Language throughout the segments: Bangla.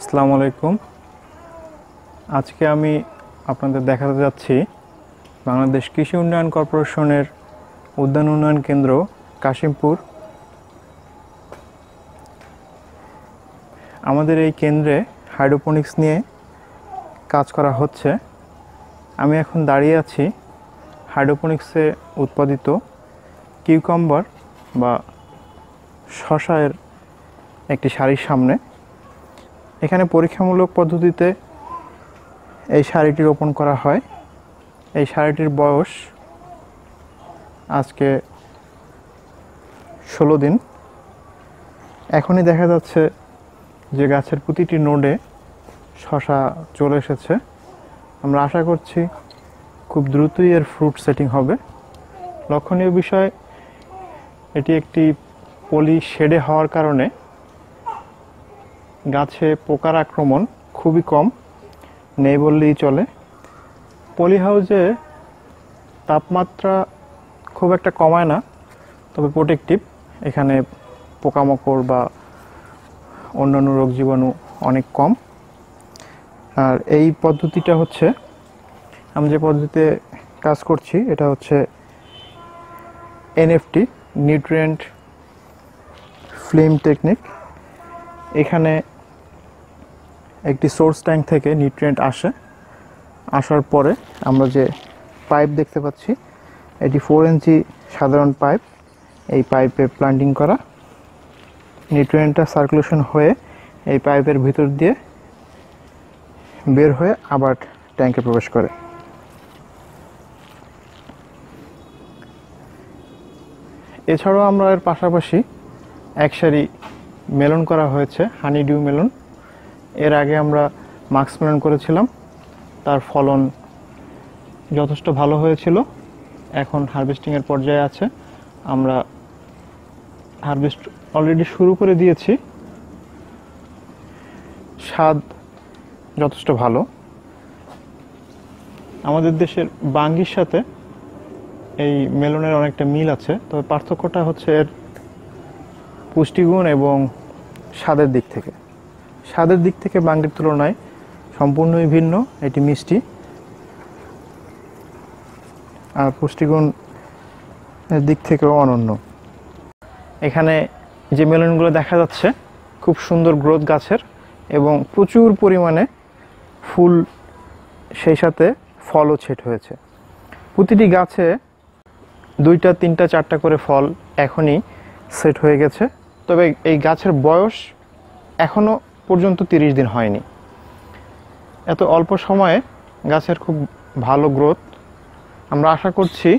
আসসালামু আলাইকুম আজকে আমি আপনাদের দেখাতে যাচ্ছি বাংলাদেশ কৃষি উন্নয়ন কর্পোরেশনের উদ্যান উন্নয়ন কেন্দ্র কাশিমপুর আমাদের এই কেন্দ্রে হাইড্রোপনিক্স নিয়ে কাজ করা হচ্ছে আমি এখন দাঁড়িয়ে আছি হাইড্রোপনিক্সে উৎপাদিত কিউকাম্বার বা শশায়ের একটি শাড়ির সামনে এখানে পরীক্ষামূলক পদ্ধতিতে এই শাড়িটি রোপণ করা হয় এই শাড়িটির বয়স আজকে ষোলো দিন এখনই দেখা যাচ্ছে যে গাছের প্রতিটি নোডে শশা চলে এসেছে আমরা আশা করছি খুব দ্রুতই এর ফ্রুট সেটিং হবে লক্ষণীয় বিষয় এটি একটি পলি শেডে হওয়ার কারণে গাছে পোকার আক্রমণ খুবই কম নেই বললেই চলে পলিহাউজে তাপমাত্রা খুব একটা কমায় না তবে প্রোটেকটিভ এখানে পোকামাকড় বা অন্যান্য রোগ জীবাণু অনেক কম আর এই পদ্ধতিটা হচ্ছে আমি যে পদ্ধতিতে কাজ করছি এটা হচ্ছে এনএফটি নিউট্রিয়েন্ট ফ্লিম টেকনিক এখানে একটি সোর্স ট্যাঙ্ক থেকে নিউট্রিয়েন্ট আসে আসার পরে আমরা যে পাইপ দেখতে পাচ্ছি এটি ফোর ইঞ্চি সাধারণ পাইপ এই পাইপে প্লান্টিং করা নিউট্রিয়েন্টটা সার্কুলেশন হয়ে এই পাইপের ভিতর দিয়ে বের হয়ে আবার ট্যাঙ্কে প্রবেশ করে এছাড়াও আমরা এর পাশাপাশি একসারি মেলন করা হয়েছে হানি ডিউ মেলন এর আগে আমরা মাস্ক প্ল্যান করেছিলাম তার ফলন যথেষ্ট ভালো হয়েছিল এখন হারভেস্টিংয়ের পর্যায়ে আছে আমরা হারভেস্ট অলরেডি শুরু করে দিয়েছি স্বাদ যথেষ্ট ভালো আমাদের দেশের বাঙ্গির সাথে এই মেলনের অনেকটা মিল আছে তবে পার্থক্যটা হচ্ছে এর পুষ্টিগুণ এবং স্বাদের দিক থেকে স্বাদের দিক থেকে বাঙ্গের তুলনায় সম্পূর্ণই ভিন্ন এটি মিষ্টি আর পুষ্টিগুণ দিক থেকেও অনন্য এখানে যে মেলনগুলো দেখা যাচ্ছে খুব সুন্দর গ্রোথ গাছের এবং প্রচুর পরিমাণে ফুল সেই সাথে ফলও ছেট হয়েছে প্রতিটি গাছে দুইটা তিনটা চারটা করে ফল এখনই সেট হয়ে গেছে তবে এই গাছের বয়স এখনও পর্যন্ত তিরিশ দিন হয়নি এত অল্প সময়ে গাছের খুব ভালো গ্রোথ আমরা আশা করছি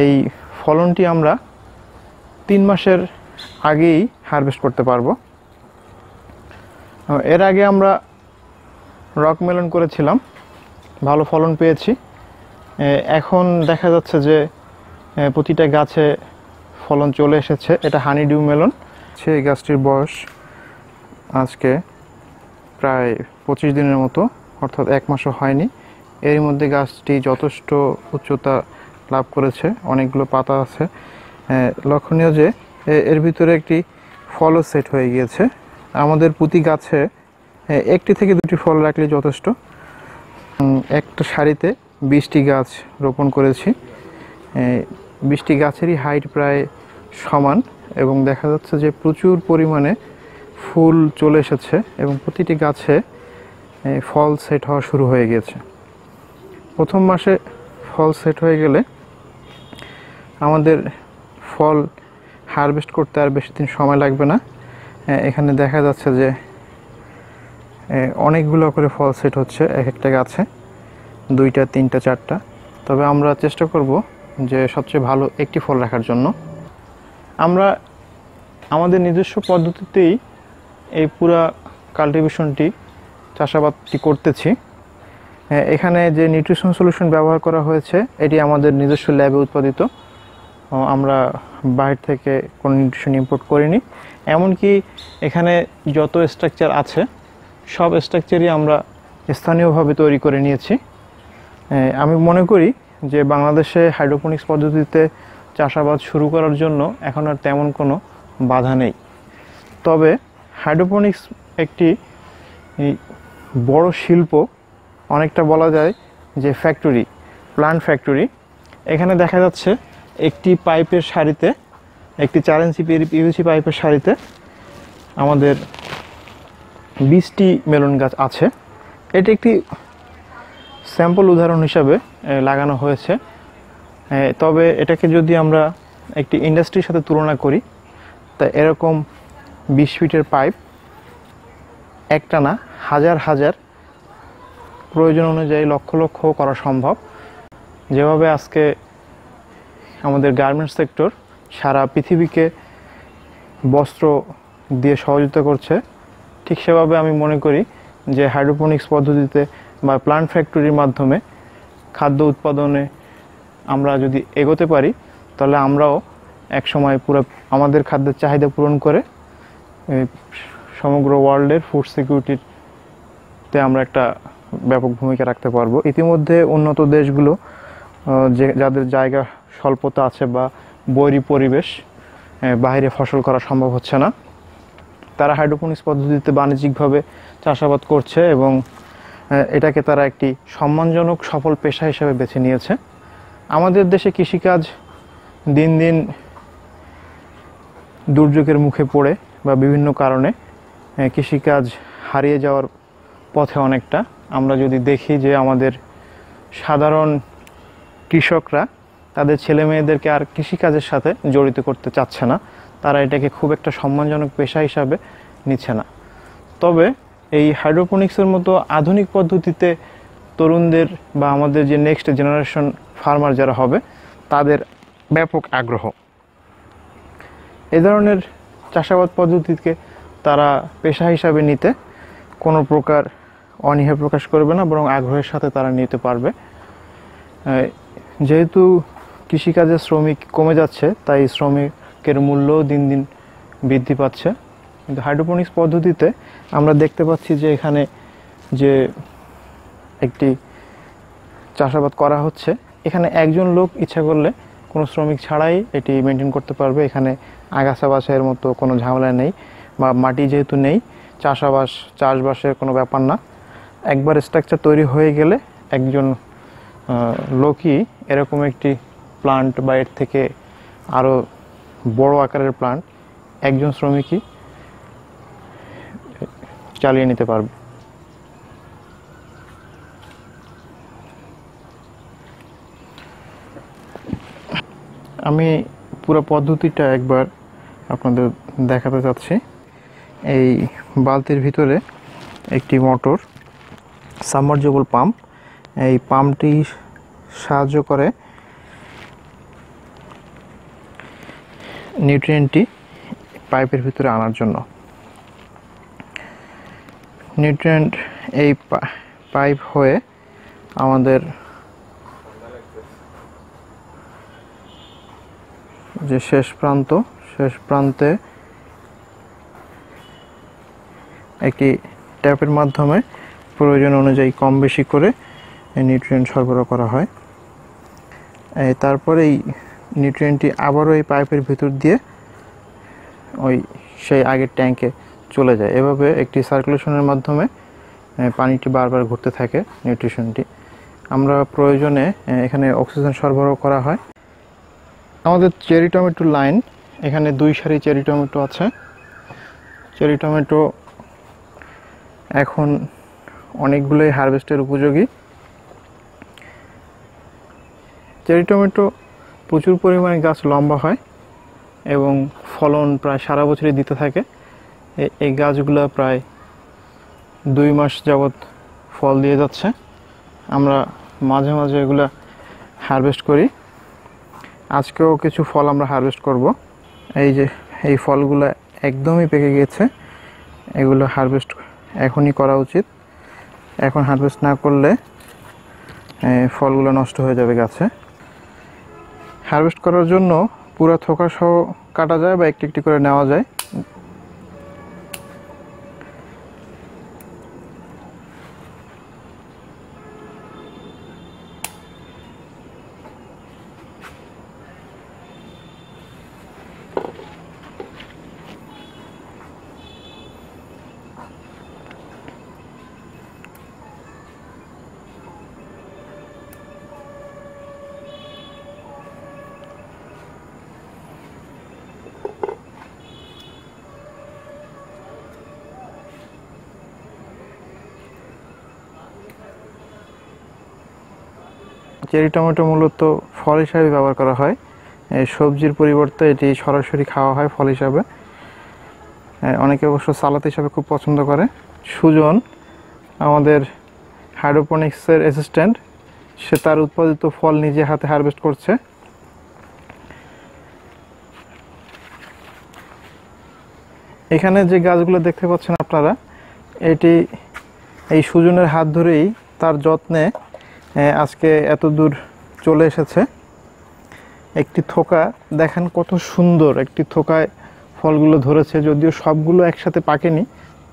এই ফলনটি আমরা তিন মাসের আগেই হারভেস্ট করতে পারবো এর আগে আমরা রক মেলন করেছিলাম ভালো ফলন পেয়েছি এখন দেখা যাচ্ছে যে প্রতিটা গাছে ফলন চলে এসেছে এটা হানিডিউ মেলন সেই গাছটির বয়স আজকে প্রায় পঁচিশ দিনের মতো অর্থাৎ এক মাসও হয়নি এর মধ্যে গাছটি যথেষ্ট উচ্চতা লাভ করেছে অনেকগুলো পাতা আছে লক্ষণীয় যে এর ভিতরে একটি ফলও সেট হয়ে গিয়েছে আমাদের প্রতি গাছে একটি থেকে দুটি ফল রাখলে যথেষ্ট একটা সারিতে বিশটি গাছ রোপণ করেছি বিশটি গাছেরই হাইট প্রায় সমান এবং দেখা যাচ্ছে যে প্রচুর পরিমাণে ফুল চলে এসেছে এবং প্রতিটি গাছে ফল সেট হওয়া শুরু হয়ে গেছে প্রথম মাসে ফল সেট হয়ে গেলে আমাদের ফল হারভেস্ট করতে আর বেশি দিন সময় লাগবে না এখানে দেখা যাচ্ছে যে অনেকগুলো করে ফল সেট হচ্ছে এক একটা গাছে দুইটা তিনটা চারটা তবে আমরা চেষ্টা করব যে সবচেয়ে ভালো একটি ফল রাখার জন্য আমরা আমাদের নিজস্ব পদ্ধতিতেই এই পুরা কাল্টিভেশনটি চাষাবাদটি করতেছি হ্যাঁ, এখানে যে নিউট্রিশন সলিউশন ব্যবহার করা হয়েছে এটি আমাদের নিজস্ব ল্যাবে উৎপাদিত আমরা বাইরে থেকে কোনো নিউট্রিশন ইম্পোর্ট করিনি এমনকি এখানে যত স্ট্রাকচার আছে সব স্ট্রাকচারই আমরা স্থানীয়ভাবে তৈরি করে নিয়েছি আমি মনে করি যে বাংলাদেশে হাইড্রোপনিক্স পদ্ধতিতে চাষাবাদ শুরু করার জন্য এখন আর তেমন কোনো বাধা নেই তবে হাইড্রোপনিক্স একটি বড় শিল্প অনেকটা বলা যায় যে ফ্যাক্টরি প্লান্ট ফ্যাক্টরি এখানে দেখা যাচ্ছে একটি পাইপের সারিতে একটি চার ইঞ্চি পিভিসি পাইপের সারিতে আমাদের বিশটি মেলন গাছ আছে এটি একটি স্যাম্পল উদাহরণ হিসাবে লাগানো হয়েছে তবে এটাকে যদি আমরা একটি ইন্ডাস্ট্রির সাথে তুলনা করি তা এরকম বিশ ফিটের পাইপ একটা না হাজার হাজার প্রয়োজন অনুযায়ী লক্ষ লক্ষ করা সম্ভব যেভাবে আজকে আমাদের গার্মেন্টস সেক্টর সারা পৃথিবীকে বস্ত্র দিয়ে সহযোগিতা করছে ঠিক সেভাবে আমি মনে করি যে হাইড্রোপনিক্স পদ্ধতিতে বা প্লান্ট ফ্যাক্টরির মাধ্যমে খাদ্য উৎপাদনে আমরা যদি এগোতে পারি তাহলে আমরাও একসময় পুরো আমাদের খাদ্যের চাহিদা পূরণ করে সমগ্র ওয়ার্ল্ডের ফুড সিকিউরিটিতে আমরা একটা ব্যাপক ভূমিকা রাখতে পারবো ইতিমধ্যে উন্নত দেশগুলো যে যাদের জায়গা স্বল্পতা আছে বা বৈরী পরিবেশ বাইরে ফসল করা সম্ভব হচ্ছে না তারা হাইড্রোপনিক্স পদ্ধতিতে বাণিজ্যিকভাবে চাষাবাদ করছে এবং এটাকে তারা একটি সম্মানজনক সফল পেশা হিসেবে বেছে নিয়েছে আমাদের দেশে কৃষিকাজ দিন দিন দুর্যোগের মুখে পড়ে বা বিভিন্ন কারণে কৃষিকাজ হারিয়ে যাওয়ার পথে অনেকটা আমরা যদি দেখি যে আমাদের সাধারণ কৃষকরা তাদের ছেলে মেয়েদেরকে আর কৃষিকাজের সাথে জড়িত করতে চাচ্ছে না তারা এটাকে খুব একটা সম্মানজনক পেশা হিসাবে নিচ্ছে না তবে এই হাইড্রোপনিক্সের মতো আধুনিক পদ্ধতিতে তরুণদের বা আমাদের যে নেক্সট জেনারেশন ফার্মার যারা হবে তাদের ব্যাপক আগ্রহ এ ধরনের চাষাবাদ পদ্ধতিকে তারা পেশা হিসাবে নিতে কোনো প্রকার অনীহা প্রকাশ করবে না বরং আগ্রহের সাথে তারা নিতে পারবে যেহেতু কৃষিকাজে শ্রমিক কমে যাচ্ছে তাই শ্রমিকের মূল্যও দিন দিন বৃদ্ধি পাচ্ছে কিন্তু হাইড্রোপনিক্স পদ্ধতিতে আমরা দেখতে পাচ্ছি যে এখানে যে একটি চাষাবাদ করা হচ্ছে এখানে একজন লোক ইচ্ছা করলে কোনো শ্রমিক ছাড়াই এটি মেনটেন করতে পারবে এখানে আগাছা মতো কোনো ঝামেলা নেই বা মাটি যেহেতু নেই চাষাবাস চাষবাসের কোনো ব্যাপার না একবার স্ট্রাকচার তৈরি হয়ে গেলে একজন লোকই এরকম একটি প্লান্ট বা এর থেকে আরও বড় আকারের প্লান্ট একজন শ্রমিকই চালিয়ে নিতে পারবে আমি পুরো পদ্ধতিটা একবার আপনাদের দেখাতে চাচ্ছি এই বালতির ভিতরে একটি মোটর সাবমার্জেবল পাম্প এই পাম্পটি সাহায্য করে নিউট্রিয়েন্টটি পাইপের ভিতরে আনার জন্য নিউট্রিয়েন্ট এই পাইপ হয়ে আমাদের যে শেষ প্রান্ত শেষ প্রান্তে একটি ট্যাপের মাধ্যমে প্রয়োজন অনুযায়ী কম বেশি করে নিউট্রিয়েন্ট সরবরাহ করা হয় তারপরে এই নিউট্রিয়েন্টটি আবারও এই পাইপের ভিতর দিয়ে ওই সেই আগের ট্যাঙ্কে চলে যায় এভাবে একটি সার্কুলেশনের মাধ্যমে পানিটি বারবার ঘুরতে থাকে নিউট্রিশনটি আমরা প্রয়োজনে এখানে অক্সিজেন সরবরাহ করা হয় আমাদের চেরি টমেটো লাইন এখানে দুই সারি চেরি টমেটো আছে চেরি টমেটো এখন অনেকগুলোই হারভেস্টের উপযোগী চেরি টমেটো প্রচুর পরিমাণে গাছ লম্বা হয় এবং ফলন প্রায় সারা বছরই দিতে থাকে এই গাছগুলো প্রায় দুই মাস যাবৎ ফল দিয়ে যাচ্ছে আমরা মাঝে মাঝে এগুলা হারভেস্ট করি আজকেও কিছু ফল আমরা হারভেস্ট করব এই যে এই ফলগুলো একদমই পেকে গেছে এগুলো হারভেস্ট এখনই করা উচিত এখন হারভেস্ট না করলে ফলগুলো নষ্ট হয়ে যাবে গাছে হারভেস্ট করার জন্য পুরা থোকা সহ কাটা যায় বা একটি একটি করে নেওয়া যায় চেরি টমেটো মূলত ফল হিসাবে ব্যবহার করা হয় সবজির পরিবর্তে এটি সরাসরি খাওয়া হয় ফল হিসাবে অনেকে অবশ্য সালাদ হিসাবে খুব পছন্দ করে সুজন আমাদের হাইড্রোপনিক্সের অ্যাসিস্ট্যান্ট সে তার উৎপাদিত ফল নিজে হাতে হারভেস্ট করছে এখানে যে গাছগুলো দেখতে পাচ্ছেন আপনারা এটি এই সুজনের হাত ধরেই তার যত্নে হ্যাঁ, আজকে এত দূর চলে এসেছে একটি থোকা দেখেন কত সুন্দর একটি থোকায় ফলগুলো ধরেছে যদিও সবগুলো একসাথে পাকেনি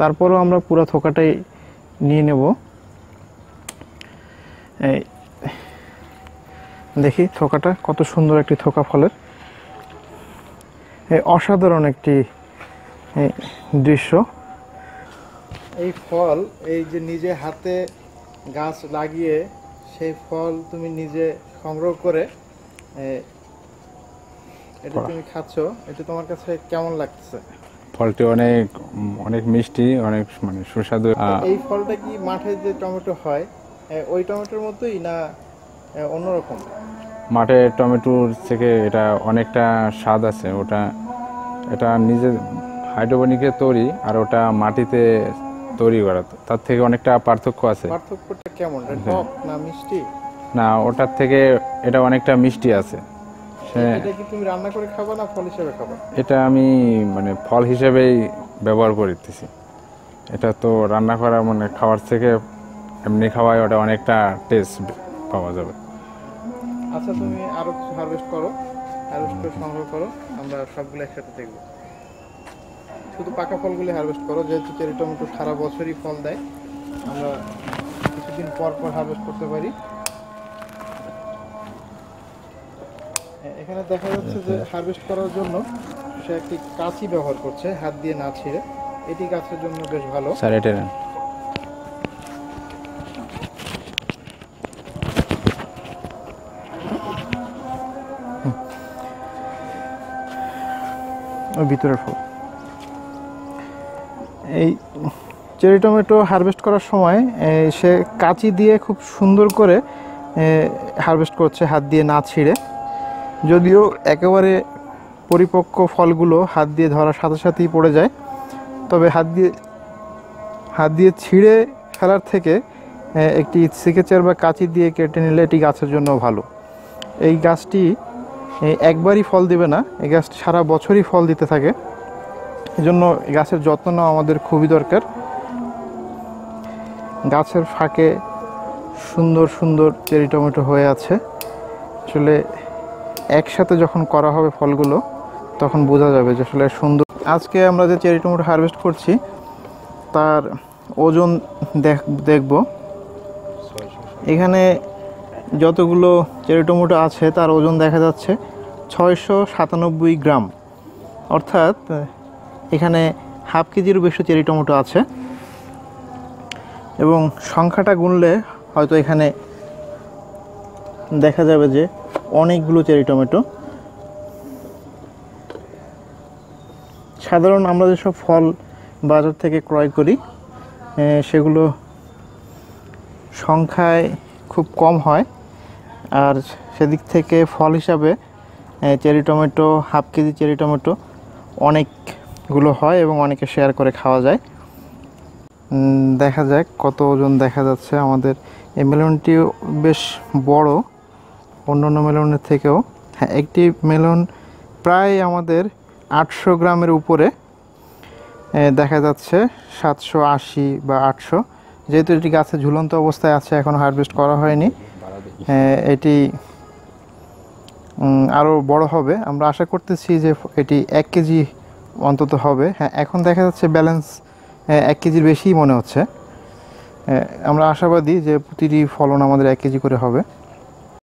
তারপরও আমরা পুরো থোকাটাই নিয়ে নেব দেখি থোকাটা কত সুন্দর একটি থোকা ফলের অসাধারণ একটি দৃশ্য এই ফল এই যে নিজে হাতে গাছ লাগিয়ে সেই ফল তুমি নিজে সংগ্রহ করে এটা তুমি খাচ্ছ এটা তোমার কাছে কেমন লাগছে ফলটি অনেক অনেক মিষ্টি অনেক মানে সুস্বাদু এই ফলটা কি মাঠে যে টমেটো হয় ওই টমেটোর মতোই না অন্যরকম মাঠে টমেটোর থেকে এটা অনেকটা স্বাদ আছে ওটা এটা নিজে হাইড্রোপনিকে তৈরি আর ওটা মাটিতে তৈরি করা তার থেকে অনেকটা পার্থক্য আছে পার্থক্যটা কেমন টক না মিষ্টি না ওটার থেকে এটা অনেকটা মিষ্টি আছে এটা হ্যাঁ। কি তুমি রান্না করে খাবা না ফল হিসেবে খাবা এটা আমি মানে ফল হিসেবেই ব্যবহার করতেছি এটা তো রান্না করা মানে খাওয়ার থেকে এমনি খাওয়ায় ওটা অনেকটা টেস্ট পাওয়া যাবে আচ্ছা তুমি আরও কিছু হারভেস্ট করো আরো সংগ্রহ করো আমরা সবগুলো একসাথে দেখবো শুধু পাকা ফলগুলি হারভেস্ট করো যেহেতু চেরি টমেটো সারা বছরই ফল দেয় আমরা কিছুদিন পর পর হারভেস্ট করতে পারি এখানে দেখা যাচ্ছে যে হারভেস্ট আচ্ছা। করার জন্য সে একটি কাঁচি ব্যবহার করছে হাত দিয়ে না ছিঁড়ে এটি গাছের জন্য বেশ ভালো ভিতরের ফল এই চেরি টমেটো হারভেস্ট করার সময় সে কাঁচি দিয়ে খুব সুন্দর করে হারভেস্ট করছে হাত দিয়ে না ছিঁড়ে যদিও একেবারে পরিপক্ক ফলগুলো হাত দিয়ে ধরার সাথে সাথেই পড়ে যায় তবে হাত দিয়ে হাত দিয়ে ছিঁড়ে ফেলার থেকে একটি সিকেচার বা কাঁচি দিয়ে কেটে নিলে এটি গাছের জন্য ভালো এই গাছটি একবারই ফল দেবে না এই গাছটি সারা বছরই ফল দিতে থাকে এজন্য গাছের যত্ন নেওয়া আমাদের খুবই দরকার গাছের ফাঁকে সুন্দর সুন্দর চেরি টমেটো হয়ে আছে আসলে একসাথে যখন করা হবে ফলগুলো তখন বোঝা যাবে যে আসলে সুন্দর আজকে আমরা যে চেরি টমেটো হারভেস্ট করছি তার ওজন দেখ দেখব এখানে যতগুলো চেরি টমেটো আছে তার ওজন দেখা যাচ্ছে ছয়শো সাতানব্বই গ্রাম অর্থাৎ এখানে হাফ কেজিরও বেশি চেরি টমেটো আছে এবং সংখ্যাটা গুনলে হয়তো এখানে দেখা যাবে যে অনেকগুলো চেরি টমেটো সাধারণ আমরা যেসব ফল বাজার থেকে ক্রয় করি সেগুলো সংখ্যায় খুব কম হয় আর সেদিক থেকে ফল হিসাবে cherry tomato half KG cherry tomato অনেক গুলো হয় এবং অনেকে শেয়ার করে খাওয়া যায় দেখা যাক কত ওজন দেখা যাচ্ছে আমাদের এই মেলনটি বেশ বড় অন্য অন্য মেলনের থেকেও হ্যাঁ একটি মেলন প্রায় আমাদের আটশো গ্রামের উপরে দেখা যাচ্ছে সাতশো আশি বা আটশো যেহেতু এটি গাছে ঝুলন্ত অবস্থায় আছে এখন হারভেস্ট করা হয়নি এটি আরও বড় হবে আমরা আশা করতেছি যে এটি এক কেজি অন্তত হবে হ্যাঁ এখন দেখা যাচ্ছে ব্যালেন্স এক কেজির বেশিই মনে হচ্ছে হ্যাঁ, আমরা আশাবাদী যে প্রতিটি ফলন আমাদের এক কেজি করে হবে